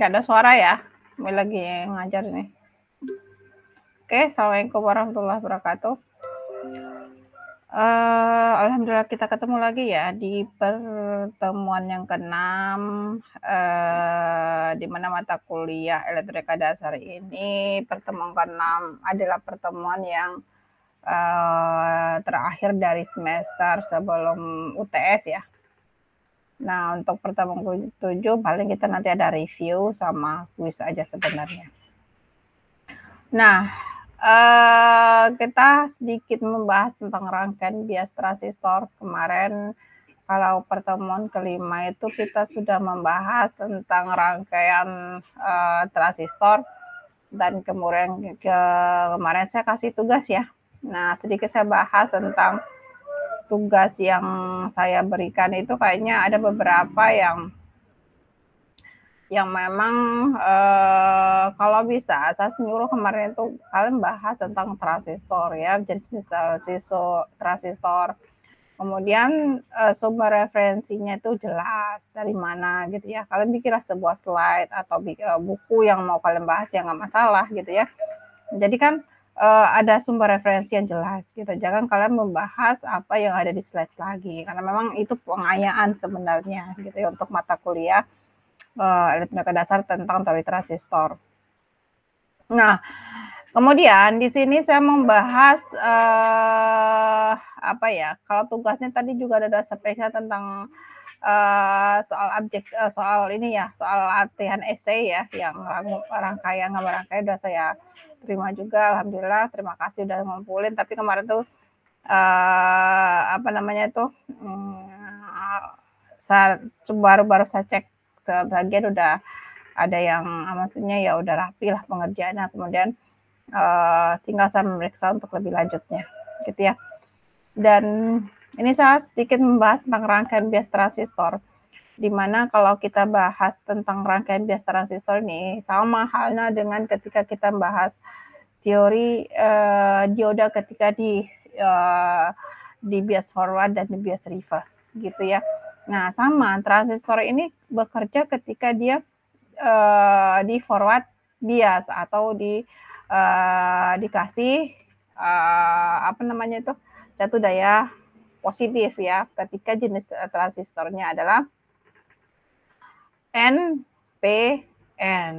nggak ada suara ya Mau lagi ngajar nih oke assalamualaikum warahmatullahi wabarakatuh uh, alhamdulillah kita ketemu lagi ya di pertemuan yang keenam uh, di mana mata kuliah elektrika dasar ini pertemuan keenam adalah pertemuan yang uh, terakhir dari semester sebelum UTS ya Nah, untuk pertemuan tujuh paling kita nanti ada review sama kuis aja sebenarnya. Nah, eh, kita sedikit membahas tentang rangkaian bias transistor kemarin. Kalau pertemuan kelima itu kita sudah membahas tentang rangkaian eh, transistor dan kemudian ke, kemarin saya kasih tugas ya. Nah, sedikit saya bahas tentang tugas yang saya berikan itu kayaknya ada beberapa yang yang memang eh, kalau bisa saya nyuruh kemarin itu kalian bahas tentang transistor ya jenis transistor kemudian eh, sumber referensinya itu jelas dari mana gitu ya kalian bikinlah sebuah slide atau eh, buku yang mau kalian bahas ya nggak masalah gitu ya jadi kan uh, ada sumber referensi yang jelas gitu. Jangan kalian membahas apa yang ada di slide lagi karena memang itu pengayaan sebenarnya gitu ya untuk mata kuliah uh, eh, elektronika dasar tentang teori transistor. Nah, kemudian di sini saya membahas uh, apa ya? Kalau tugasnya tadi juga ada spesial tentang Uh, soal objek uh, soal ini ya soal latihan esai ya yang rangkaian rangkaian udah saya terima juga alhamdulillah terima kasih udah ngumpulin tapi kemarin tuh uh, apa namanya tuh um, baru-baru saya cek ke bagian udah ada yang ah, maksudnya ya udah rapi lah pengerjaannya kemudian uh, tinggal saya memeriksa untuk lebih lanjutnya gitu ya dan ini saya sedikit membahas tentang rangkaian bias transistor dimana kalau kita bahas tentang rangkaian bias transistor ini sama halnya dengan ketika kita bahas teori uh, dioda ketika di uh, di bias forward dan di bias reverse gitu ya. Nah sama transistor ini bekerja ketika dia uh, di forward bias atau di uh, dikasih uh, apa namanya itu satu daya positif ya ketika jenis transistornya adalah NPN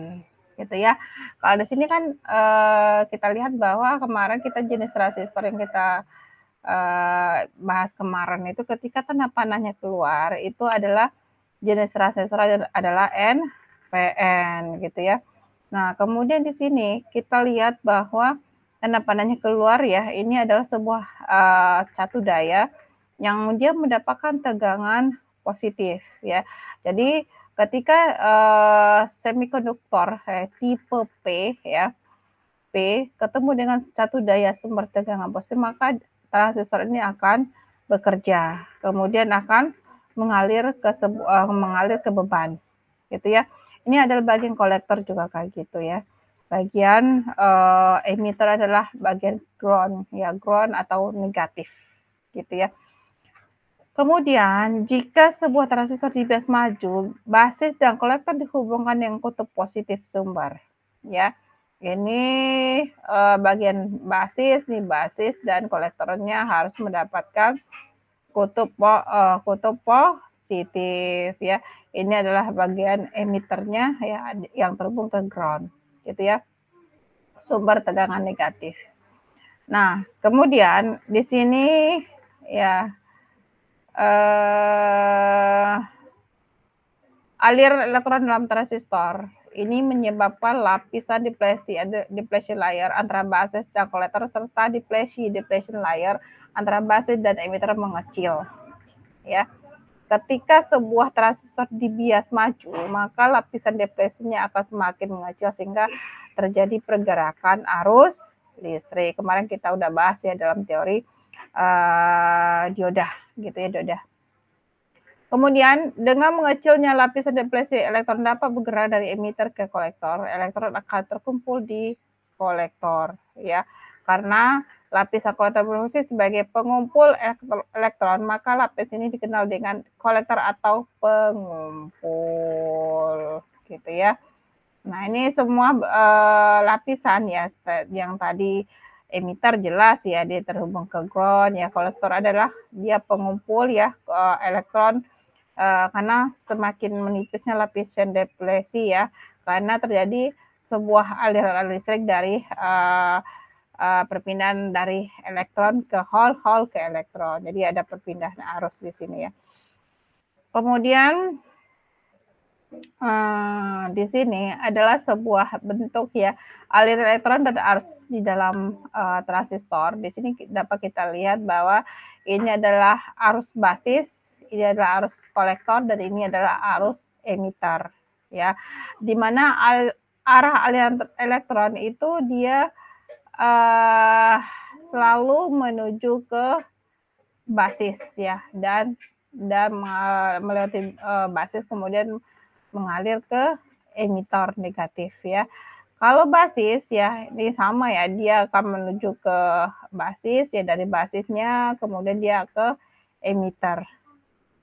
gitu ya. Kalau di sini kan eh, kita lihat bahwa kemarin kita jenis transistor yang kita eh, bahas kemarin itu ketika tanda panahnya keluar itu adalah jenis transistor adalah NPN gitu ya. Nah, kemudian di sini kita lihat bahwa tanda panahnya keluar ya, ini adalah sebuah uh, satu daya yang dia mendapatkan tegangan positif ya. Jadi ketika uh, semikonduktor eh, tipe P ya P ketemu dengan satu daya sumber tegangan positif maka transistor ini akan bekerja kemudian akan mengalir ke sebuah eh, mengalir ke beban gitu ya ini adalah bagian kolektor juga kayak gitu ya bagian uh, emitter adalah bagian ground ya ground atau negatif gitu ya Kemudian, jika sebuah transistor di base maju, basis dan kolektor dihubungkan dengan kutub positif sumber. Ya, ini eh, bagian basis nih basis dan kolektornya harus mendapatkan kutub po, eh, kutub positif ya. Ini adalah bagian emitternya ya yang terhubung ke ground, gitu ya. Sumber tegangan negatif. Nah, kemudian di sini ya uh, alir elektron dalam transistor ini menyebabkan lapisan depletion, eh, depletion layer antara basis dan kolektor serta depletion depletion layer antara basis dan emitter mengecil. Ya. Ketika sebuah transistor dibias maju, maka lapisan depresinya akan semakin mengecil sehingga terjadi pergerakan arus listrik. Kemarin kita udah bahas ya dalam teori uh, dioda gitu ya Doda. Kemudian dengan mengecilnya lapisan depresi elektron dapat bergerak dari emitter ke kolektor. Elektron akan terkumpul di kolektor ya. Karena lapisan kolektor berfungsi sebagai pengumpul elektron, maka lapis ini dikenal dengan kolektor atau pengumpul gitu ya. Nah, ini semua uh, lapisan ya yang tadi emitter jelas ya dia terhubung ke ground ya kolektor adalah dia pengumpul ya eh, elektron uh, karena semakin menipisnya lapisan depresi ya karena terjadi sebuah aliran listrik dari uh, uh, perpindahan dari elektron ke hall hall ke elektron. Jadi ada perpindahan arus di sini ya. Kemudian uh, di sini adalah sebuah bentuk ya aliran elektron dan arus di dalam uh, transistor. Di sini dapat kita lihat bahwa ini adalah arus basis, ini adalah arus kolektor, dan ini adalah arus emitter. Ya, di mana al arah aliran elektron itu dia uh, selalu menuju ke basis ya dan dan melewati uh, basis kemudian mengalir ke emitor negatif ya. Kalau basis ya ini sama ya dia akan menuju ke basis ya dari basisnya kemudian dia ke emitter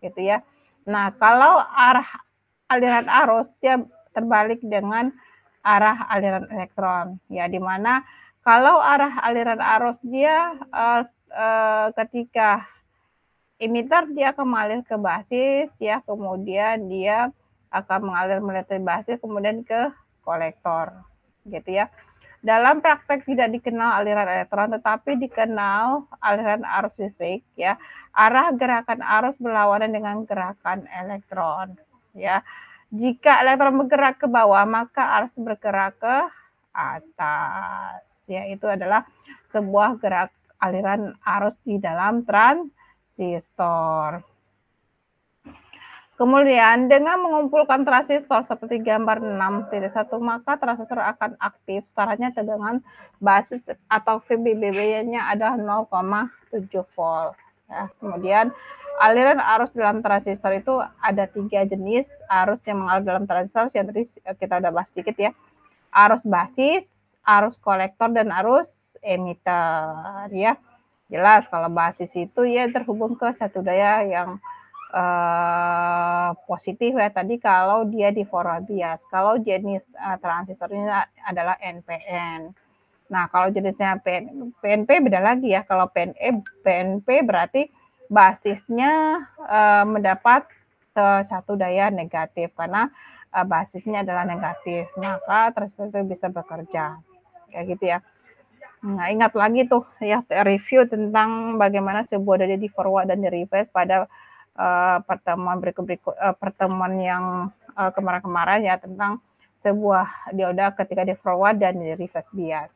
gitu ya. Nah kalau arah aliran arus dia terbalik dengan arah aliran elektron ya dimana kalau arah aliran arus dia uh, uh, ketika emitter dia akan ke basis ya kemudian dia akan mengalir melalui basis kemudian ke kolektor gitu ya. Dalam praktek tidak dikenal aliran elektron, tetapi dikenal aliran arus listrik ya. Arah gerakan arus berlawanan dengan gerakan elektron ya. Jika elektron bergerak ke bawah, maka arus bergerak ke atas. Ya, itu adalah sebuah gerak aliran arus di dalam transistor. Kemudian dengan mengumpulkan transistor seperti gambar 6.1 maka transistor akan aktif caranya tegangan basis atau VBBB-nya adalah 0,7 volt. Ya, kemudian aliran arus dalam transistor itu ada tiga jenis arus yang mengalir dalam transistor yang tadi kita udah bahas sedikit ya. Arus basis, arus kolektor dan arus emitter ya. Jelas kalau basis itu ya terhubung ke satu daya yang uh, positif ya tadi kalau dia di bias. Kalau jenis eh, transistor ini adalah NPN. Nah, kalau jenisnya PN, PNP beda lagi ya. Kalau PNE, PNP berarti basisnya uh, mendapat satu daya negatif karena uh, basisnya adalah negatif. Maka transistor itu bisa bekerja. Kayak gitu ya. Nah, ingat lagi tuh ya review tentang bagaimana sebuah daya di forward dan di reverse pada uh, pertemuan berikut-berikut uh, eh, pertemuan yang uh, kemarin-kemarin ya tentang sebuah dioda ketika di forward dan di reverse bias.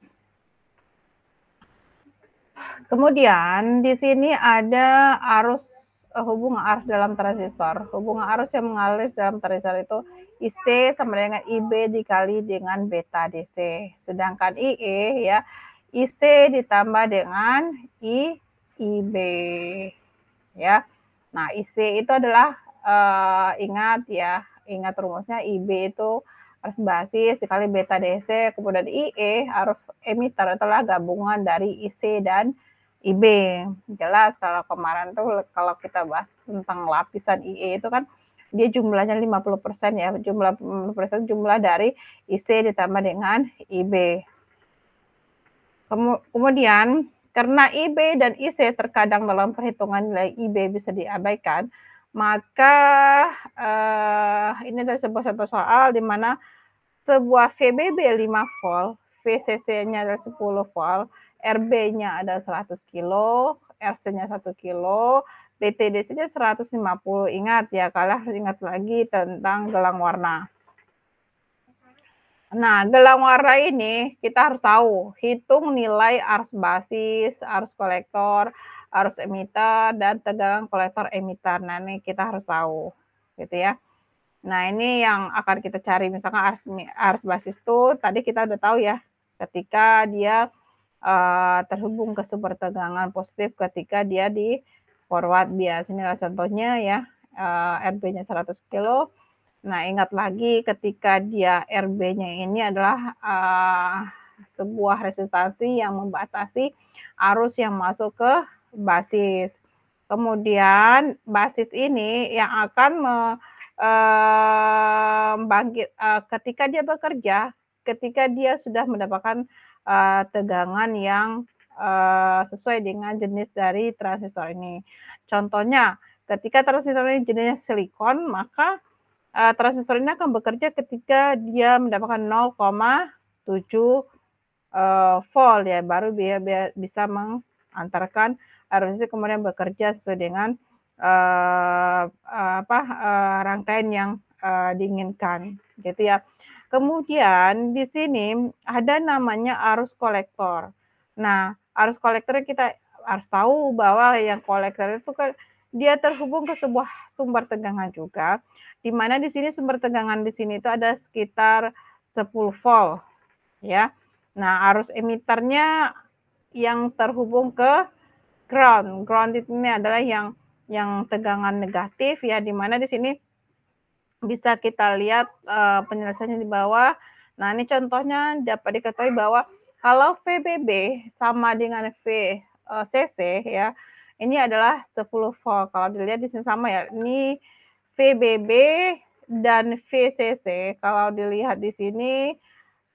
Kemudian di sini ada arus uh, hubungan arus dalam transistor. Hubungan arus yang mengalir dalam transistor itu IC sama dengan IB dikali dengan beta DC. Sedangkan IE ya IC ditambah dengan I IB ya. Nah, IC itu adalah uh, ingat ya, ingat rumusnya IB itu harus basis dikali beta DC, kemudian IE harus emitter adalah gabungan dari IC dan IB. Jelas kalau kemarin tuh kalau kita bahas tentang lapisan IE itu kan dia jumlahnya 50% ya, jumlah 50% jumlah dari IC ditambah dengan IB. Kemudian karena IB dan IC terkadang dalam perhitungan nilai IB bisa diabaikan, maka uh, ini adalah sebuah contoh soal di mana sebuah VBB 5 volt, VCC-nya ada 10 volt, RB-nya ada 100 kilo, RC-nya 1 kilo, BTDC-nya 150. Ingat ya, kalah harus ingat lagi tentang gelang warna. Nah, gelang warna ini kita harus tahu, hitung nilai arus basis, arus kolektor, arus emitter, dan tegangan kolektor emitter. Nah, ini kita harus tahu, gitu ya. Nah, ini yang akan kita cari, misalkan arus, arus basis itu tadi kita udah tahu ya, ketika dia uh, terhubung ke sumber tegangan positif ketika dia di forward bias. Ini contohnya ya, uh, eh, RB-nya 100 kilo, Nah, ingat lagi ketika dia RB-nya ini adalah uh, sebuah resistansi yang membatasi arus yang masuk ke basis. Kemudian basis ini yang akan me, uh, eh, bangkit uh, eh, ketika dia bekerja, ketika dia sudah mendapatkan uh, tegangan yang uh, sesuai dengan jenis dari transistor ini. Contohnya, ketika transistor ini jenisnya silikon, maka uh, eh, transistor ini akan bekerja ketika dia mendapatkan 0,7 uh, eh, volt ya baru dia, bisa mengantarkan arusnya kemudian bekerja sesuai dengan uh, apa uh, rangkaian yang uh, diinginkan gitu ya. Kemudian di sini ada namanya arus kolektor. Nah, arus kolektor kita harus tahu bahwa yang kolektor itu kan dia terhubung ke sebuah sumber tegangan juga, di mana di sini sumber tegangan di sini itu ada sekitar 10 volt, ya. Nah, arus emiternya yang terhubung ke ground. Ground ini adalah yang yang tegangan negatif, ya, di mana di sini bisa kita lihat uh, penjelasannya di bawah. Nah, ini contohnya dapat diketahui bahwa kalau VBB sama dengan VCC, eh, ya, ini adalah 10 volt. Kalau dilihat di sini sama ya. Ini VBB dan VCC. Kalau dilihat di sini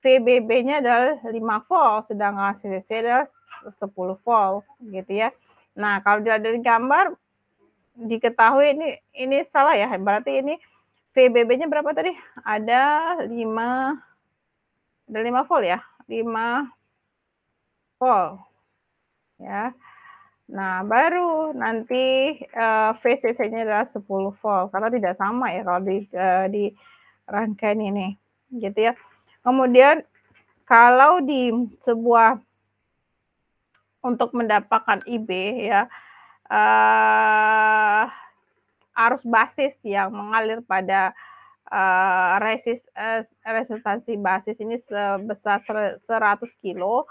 VBB-nya adalah 5 volt, sedangkan VCC adalah 10 volt gitu ya. Nah, kalau dilihat dari gambar diketahui ini ini salah ya. Berarti ini VBB-nya berapa tadi? Ada 5 ada 5 volt ya. 5 volt. Ya. Nah, baru nanti uh, eh, VCC-nya adalah 10 volt karena tidak sama ya kalau di uh, di rangkaian ini. Gitu ya. Kemudian kalau di sebuah untuk mendapatkan IB ya uh, arus basis yang mengalir pada uh, resist, uh, resistansi basis ini sebesar 100 kilo,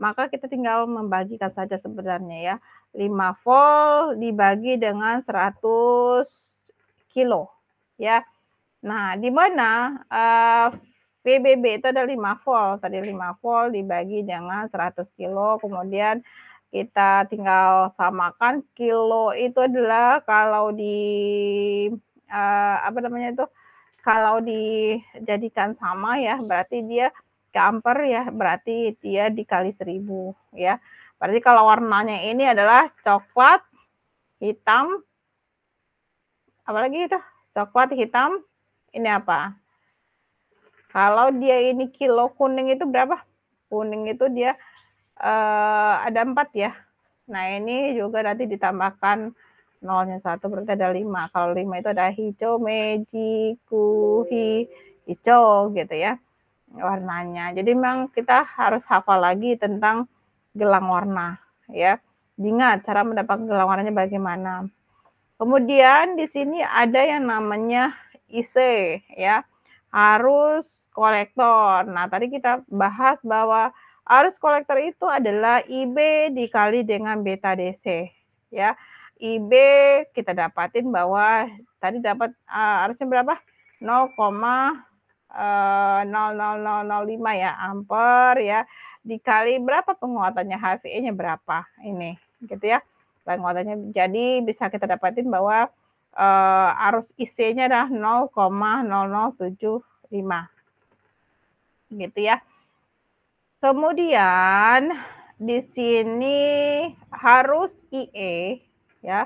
maka kita tinggal membagikan saja sebenarnya ya. 5 volt dibagi dengan 100 kilo ya. Nah, di mana uh, eh, PBB itu ada 5 volt. Tadi 5 volt dibagi dengan 100 kilo, kemudian kita tinggal samakan kilo itu adalah kalau di uh, apa namanya itu kalau dijadikan sama ya berarti dia ke ya berarti dia dikali 1000 ya. Berarti kalau warnanya ini adalah coklat, hitam, apalagi itu coklat hitam ini apa kalau dia ini kilo kuning itu berapa kuning itu dia eh, ada empat ya nah ini juga nanti ditambahkan nolnya satu berarti ada lima kalau lima itu ada hijau meji kuhi hijau gitu ya warnanya jadi memang kita harus hafal lagi tentang gelang warna ya. Ingat cara mendapatkan gelang warnanya bagaimana. Kemudian di sini ada yang namanya IC ya. Arus kolektor. Nah, tadi kita bahas bahwa arus kolektor itu adalah IB dikali dengan beta DC ya. IB kita dapatin bahwa tadi dapat uh, arusnya berapa? 0,0005 eh, ya ampere ya dikali berapa penguatannya HVE-nya berapa ini gitu ya penguatannya jadi bisa kita dapatin bahwa uh, arus IC-nya adalah 0,0075 gitu ya kemudian di sini harus IE ya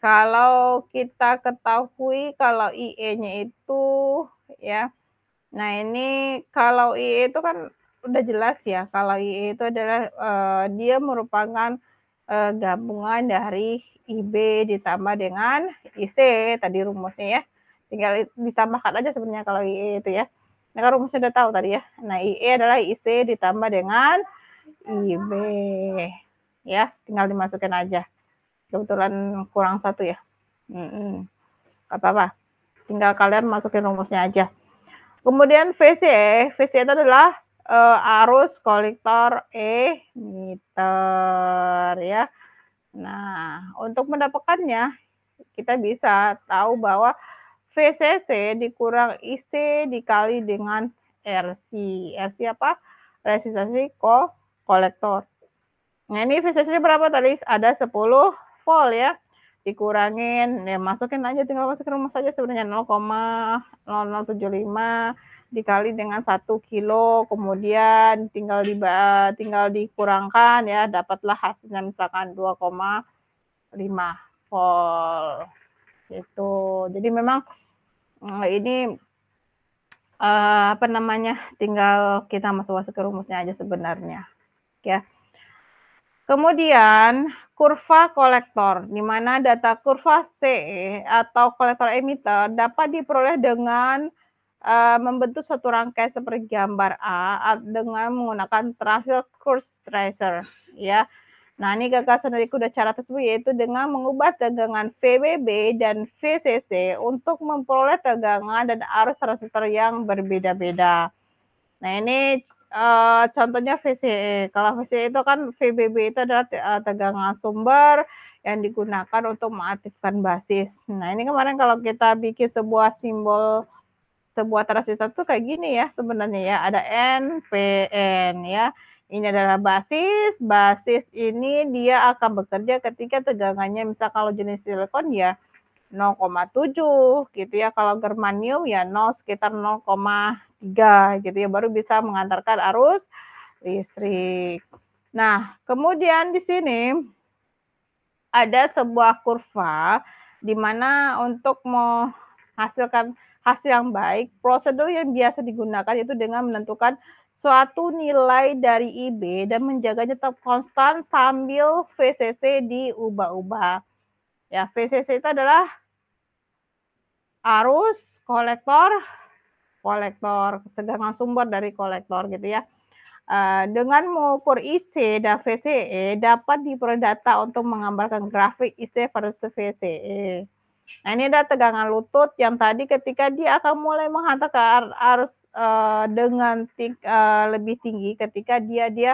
kalau kita ketahui kalau IE-nya itu ya nah ini kalau IE itu kan udah jelas ya kalau IE itu adalah uh, dia merupakan uh, gabungan dari IB ditambah dengan IC tadi rumusnya ya. Tinggal ditambahkan aja sebenarnya kalau IE itu ya. Nah, kalau rumusnya udah tahu tadi ya. Nah, IE adalah IC ditambah dengan IB. Ya, tinggal dimasukkan aja. Kebetulan kurang satu ya. Mm apa-apa. Tinggal kalian masukin rumusnya aja. Kemudian VC. VC itu adalah uh, arus kolektor E meter ya. Nah, untuk mendapatkannya kita bisa tahu bahwa VCC dikurang IC dikali dengan RC. RC apa? Resistansi ko kolektor. Nah, ini VCC berapa tadi? Ada 10 volt ya. Dikurangin, ya masukin aja tinggal masukin rumah saja sebenarnya 0,0075 dikali dengan satu kilo, kemudian tinggal di eh, tinggal dikurangkan ya, dapatlah hasilnya misalkan 2,5 volt Itu, Jadi memang mm, ini eh, apa namanya? Tinggal kita masuk-masuk ke rumusnya aja sebenarnya. Ya. Kemudian kurva kolektor, di mana data kurva C atau kolektor emitter dapat diperoleh dengan uh, membentuk satu rangkaian seperti gambar A dengan menggunakan tracer course tracer ya. Nah, ini gagasan dari kuda cara tersebut yaitu dengan mengubah tegangan VBB dan VCC untuk memperoleh tegangan dan arus transistor yang berbeda-beda. Nah, ini uh, contohnya VCE. Kalau VCE itu kan VBB itu adalah eh, tegangan sumber yang digunakan untuk mengaktifkan basis. Nah, ini kemarin kalau kita bikin sebuah simbol sebuah transistor tuh kayak gini ya sebenarnya ya ada NPN ya ini adalah basis basis ini dia akan bekerja ketika tegangannya misal kalau jenis silikon ya 0,7 gitu ya kalau germanium ya 0 sekitar 0,3 gitu ya baru bisa mengantarkan arus listrik. Nah, kemudian di sini ada sebuah kurva di mana untuk menghasilkan hasilkan hasil yang baik, prosedur yang biasa digunakan itu dengan menentukan suatu nilai dari IB dan menjaganya tetap konstan sambil VCC diubah-ubah. Ya, VCC itu adalah arus, kolektor, kolektor, ketegangan sumber dari kolektor gitu ya. Eh, dengan mengukur IC dan VCE dapat diperoleh data untuk menggambarkan grafik IC versus VCE. Nah ini ada tegangan lutut yang tadi ketika dia akan mulai menghantar ke arus uh, dengan ting, uh, eh, lebih tinggi ketika dia dia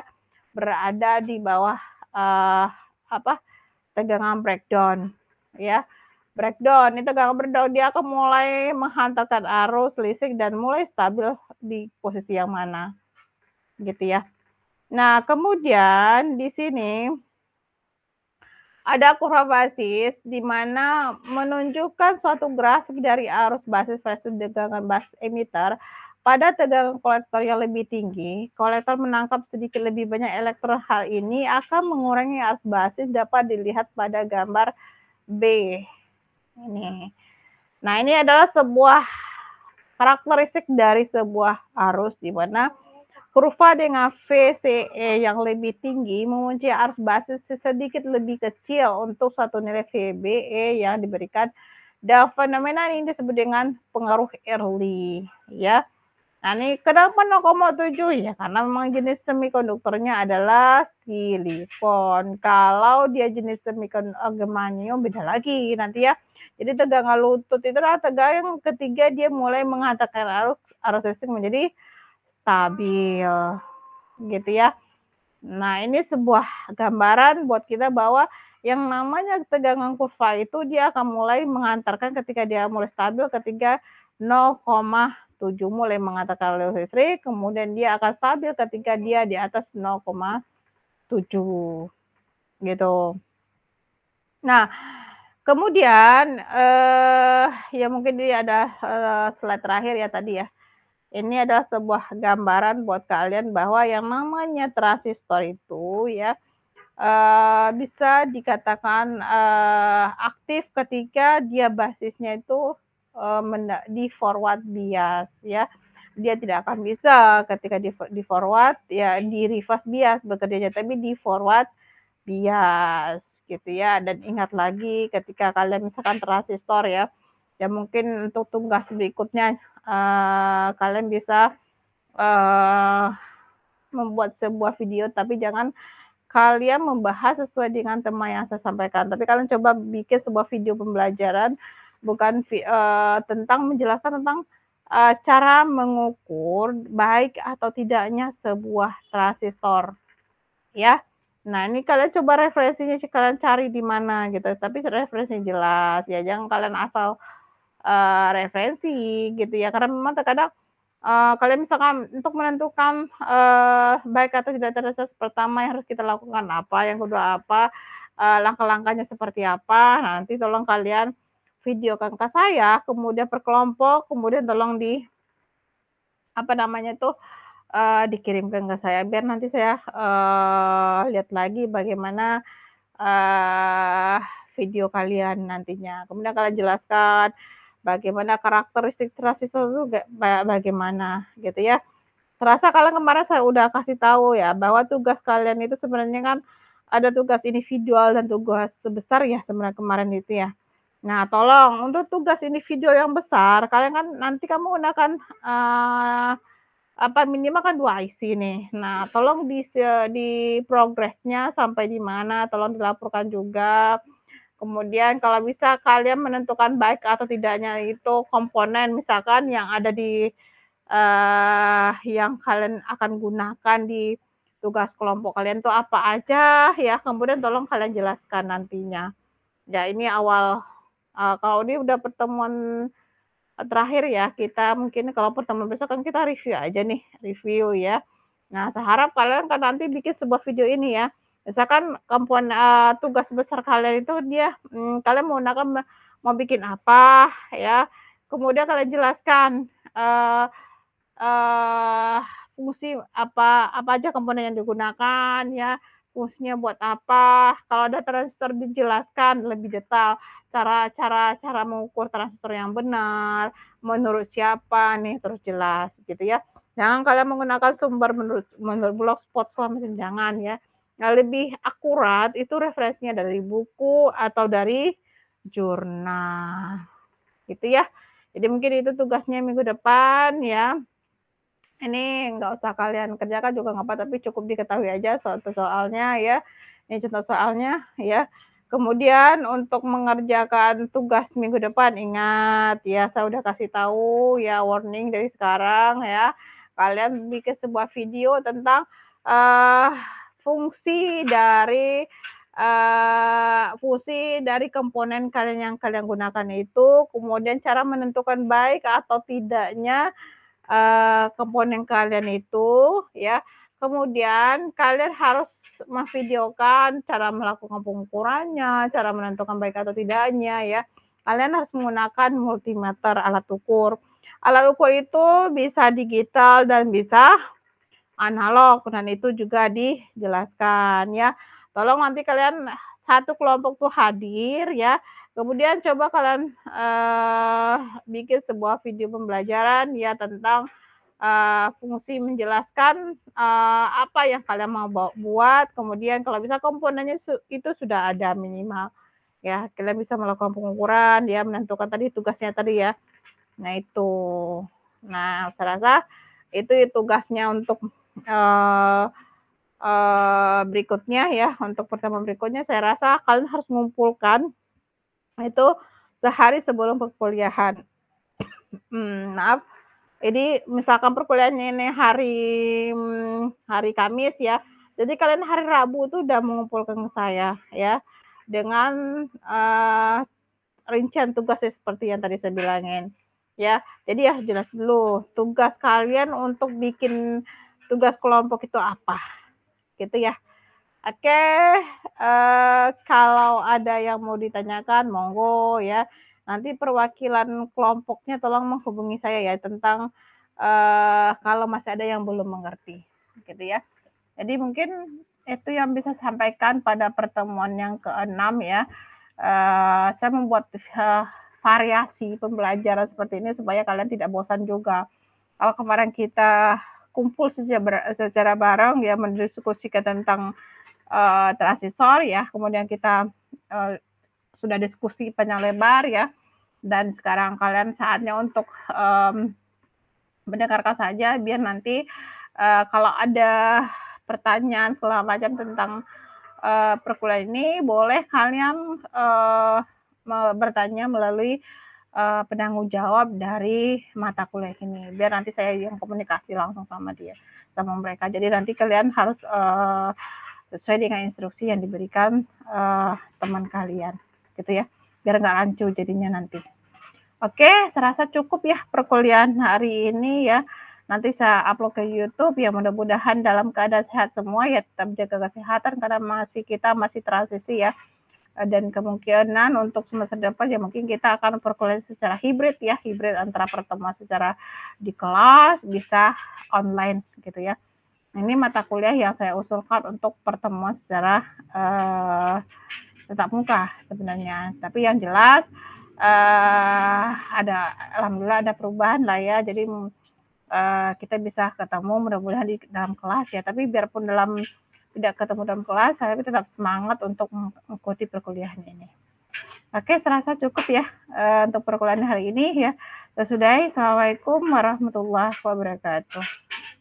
berada di bawah uh, apa tegangan breakdown ya breakdown itu tegangan breakdown dia akan mulai menghantarkan arus listrik dan mulai stabil di posisi yang mana gitu ya. Nah kemudian di sini ada kurva basis di mana menunjukkan suatu grafik dari arus basis versus tegangan basis emitter. Pada tegangan kolektor yang lebih tinggi, kolektor menangkap sedikit lebih banyak elektron. Hal ini akan mengurangi arus basis dapat dilihat pada gambar B. Ini. Nah, ini adalah sebuah karakteristik dari sebuah arus di mana Kurva dengan VCE e yang lebih tinggi mengunci arus basis sedikit lebih kecil untuk satu nilai VBE yang diberikan. Dan fenomena ini disebut dengan pengaruh early. Ya. Nah ini kenapa 0,7? Ya karena memang jenis semikonduktornya adalah silikon. Kalau dia jenis semikonduktor germanium beda lagi nanti ya. Jadi tegangan lutut itu adalah tegangan ketiga dia mulai mengatakan arus arus listrik menjadi stabil gitu ya. Nah, ini sebuah gambaran buat kita bahwa yang namanya tegangan kurva itu dia akan mulai mengantarkan ketika dia mulai stabil ketika 0,7 mulai mengatakan arus listrik, kemudian dia akan stabil ketika dia di atas 0,7 gitu. Nah, kemudian eh ya mungkin dia ada eh, slide terakhir ya tadi ya. Ini adalah sebuah gambaran buat kalian bahwa yang namanya transistor itu ya uh, bisa dikatakan uh, aktif ketika dia basisnya itu uh, di forward bias ya dia tidak akan bisa ketika di, di forward ya di reverse bias bekerjanya tapi di forward bias gitu ya dan ingat lagi ketika kalian misalkan transistor ya ya mungkin untuk tugas berikutnya uh, kalian bisa uh, membuat sebuah video tapi jangan kalian membahas sesuai dengan tema yang saya sampaikan tapi kalian coba bikin sebuah video pembelajaran bukan uh, tentang menjelaskan tentang uh, cara mengukur baik atau tidaknya sebuah transistor ya Nah, ini kalian coba referensinya sih kalian cari di mana gitu. Tapi referensinya jelas ya, jangan kalian asal Eh, referensi gitu ya karena memang terkadang uh, eh, kalian misalkan untuk menentukan uh, baik atau tidak terasa pertama yang harus kita lakukan apa yang kedua apa uh, langkah-langkahnya seperti apa nanti tolong kalian videokan ke saya kemudian perkelompok kemudian tolong di apa namanya tuh uh, dikirimkan ke saya biar nanti saya uh, lihat lagi bagaimana uh, video kalian nantinya. Kemudian kalian jelaskan bagaimana karakteristik terasi itu bagaimana gitu ya. Terasa kalau kemarin saya udah kasih tahu ya bahwa tugas kalian itu sebenarnya kan ada tugas individual dan tugas sebesar ya sebenarnya kemarin itu ya. Nah, tolong untuk tugas individual yang besar, kalian kan nanti kamu gunakan uh, apa minimal kan dua IC nih. Nah, tolong di di progresnya sampai di mana, tolong dilaporkan juga Kemudian kalau bisa kalian menentukan baik atau tidaknya itu komponen misalkan yang ada di uh, yang kalian akan gunakan di tugas kelompok kalian tuh apa aja ya. Kemudian tolong kalian jelaskan nantinya. Ya ini awal uh, kalau ini udah pertemuan terakhir ya kita mungkin kalau pertemuan besok kan kita review aja nih review ya. Nah, saya harap kalian kan nanti bikin sebuah video ini ya misalkan kemampuan uh, eh, tugas besar kalian itu dia hmm, kalian menggunakan mau bikin apa ya kemudian kalian jelaskan uh, uh, fungsi apa apa aja komponen yang digunakan ya fungsinya buat apa kalau ada transistor dijelaskan lebih detail cara cara cara mengukur transistor yang benar menurut siapa nih terus jelas gitu ya jangan kalian menggunakan sumber menurut menurut blogspot selama jangan ya nah, lebih akurat itu referensinya dari buku atau dari jurnal. Gitu ya. Jadi mungkin itu tugasnya minggu depan ya. Ini nggak usah kalian kerjakan juga nggak apa, tapi cukup diketahui aja soal soalnya ya. Ini contoh soalnya ya. Kemudian untuk mengerjakan tugas minggu depan ingat ya saya udah kasih tahu ya warning dari sekarang ya. Kalian bikin sebuah video tentang uh, fungsi dari uh, fungsi dari komponen kalian yang kalian gunakan itu, kemudian cara menentukan baik atau tidaknya uh, komponen kalian itu, ya. Kemudian kalian harus memvideokan cara melakukan pengukurannya, cara menentukan baik atau tidaknya, ya. Kalian harus menggunakan multimeter alat ukur. Alat ukur itu bisa digital dan bisa analog dan itu juga dijelaskan ya. Tolong nanti kalian satu kelompok tuh hadir ya. Kemudian coba kalian uh, bikin sebuah video pembelajaran ya tentang uh, fungsi menjelaskan uh, apa yang kalian mau buat. Kemudian kalau bisa komponennya su itu sudah ada minimal. Ya, kalian bisa melakukan pengukuran, ya menentukan tadi tugasnya tadi ya. Nah itu, nah saya rasa itu ya, tugasnya untuk uh, uh, berikutnya ya untuk pertemuan berikutnya saya rasa kalian harus mengumpulkan itu sehari sebelum perkuliahan. Hmm, maaf. Jadi misalkan perkuliahan ini hari hmm, hari Kamis ya. Jadi kalian hari Rabu itu udah mengumpulkan ke saya ya dengan uh, rincian tugasnya seperti yang tadi saya bilangin ya. Jadi ya jelas dulu tugas kalian untuk bikin tugas kelompok itu apa gitu ya oke okay. uh, eh, kalau ada yang mau ditanyakan monggo ya nanti perwakilan kelompoknya tolong menghubungi saya ya tentang uh, kalau masih ada yang belum mengerti gitu ya jadi mungkin itu yang bisa sampaikan pada pertemuan yang keenam ya uh, saya membuat uh, variasi pembelajaran seperti ini supaya kalian tidak bosan juga kalau kemarin kita kumpul secara, secara bareng ya mendiskusikan tentang uh, transistor ya kemudian kita uh, sudah diskusi panjang lebar ya dan sekarang kalian saatnya untuk um, mendengarkan saja biar nanti uh, kalau ada pertanyaan segala macam tentang uh, perkuliahan ini boleh kalian uh, bertanya melalui uh, penanggung jawab dari mata kuliah ini biar nanti saya yang komunikasi langsung sama dia sama mereka jadi nanti kalian harus uh, sesuai dengan instruksi yang diberikan uh, teman kalian gitu ya biar nggak rancu jadinya nanti oke serasa cukup ya perkuliahan hari ini ya nanti saya upload ke YouTube ya mudah-mudahan dalam keadaan sehat semua ya tetap jaga kesehatan karena masih kita masih transisi ya Eh, dan kemungkinan untuk semester depan ya mungkin kita akan perkuliahan secara hibrid ya hibrid antara pertemuan secara di kelas bisa online gitu ya ini mata kuliah yang saya usulkan untuk pertemuan secara uh, eh, tetap muka sebenarnya tapi yang jelas uh, ada alhamdulillah ada perubahan lah ya jadi uh, kita bisa ketemu mudah-mudahan di dalam kelas ya tapi biarpun dalam tidak ketemu dalam kelas, tapi tetap semangat untuk mengikuti perkuliahan ini. Oke, serasa cukup ya eh, untuk perkuliahan hari ini ya. Sudah, Assalamualaikum warahmatullahi wabarakatuh.